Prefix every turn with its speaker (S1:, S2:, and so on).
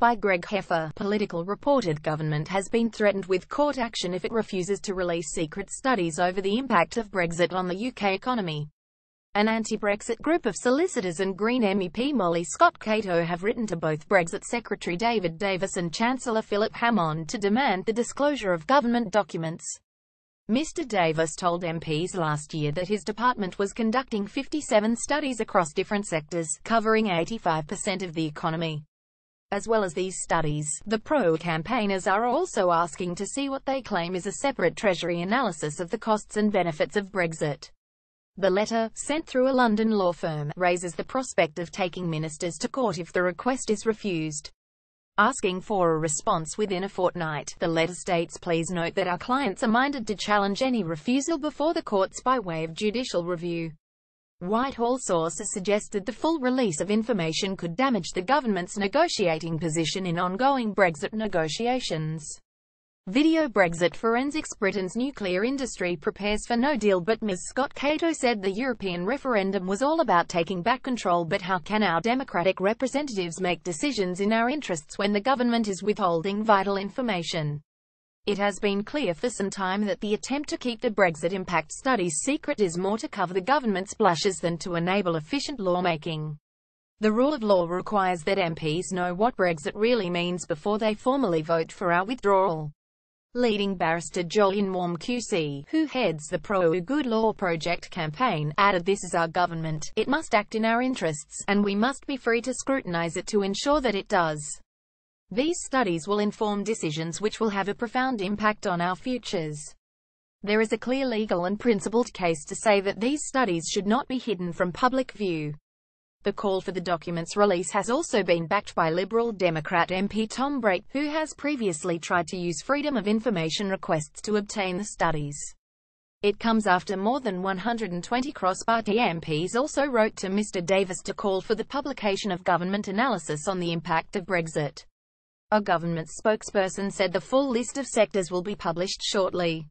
S1: by Greg Heffer, political reported government has been threatened with court action if it refuses to release secret studies over the impact of Brexit on the UK economy. An anti-Brexit group of solicitors and Green MEP Molly Scott Cato have written to both Brexit Secretary David Davis and Chancellor Philip Hammond to demand the disclosure of government documents. Mr Davis told MPs last year that his department was conducting 57 studies across different sectors, covering 85% of the economy. As well as these studies, the pro-campaigners are also asking to see what they claim is a separate Treasury analysis of the costs and benefits of Brexit. The letter, sent through a London law firm, raises the prospect of taking ministers to court if the request is refused. Asking for a response within a fortnight, the letter states please note that our clients are minded to challenge any refusal before the courts by way of judicial review. Whitehall sources suggested the full release of information could damage the government's negotiating position in ongoing Brexit negotiations. Video Brexit Forensics Britain's nuclear industry prepares for no deal but Ms Scott Cato said the European referendum was all about taking back control but how can our democratic representatives make decisions in our interests when the government is withholding vital information? It has been clear for some time that the attempt to keep the Brexit impact studies secret is more to cover the government's blushes than to enable efficient lawmaking. The rule of law requires that MPs know what Brexit really means before they formally vote for our withdrawal. Leading barrister Jolyon Warm QC, who heads the Pro Good Law Project campaign, added this is our government, it must act in our interests, and we must be free to scrutinise it to ensure that it does. These studies will inform decisions which will have a profound impact on our futures. There is a clear legal and principled case to say that these studies should not be hidden from public view. The call for the document's release has also been backed by Liberal Democrat MP Tom Brake, who has previously tried to use Freedom of Information requests to obtain the studies. It comes after more than 120 cross-party MPs also wrote to Mr Davis to call for the publication of government analysis on the impact of Brexit. A government spokesperson said the full list of sectors will be published shortly.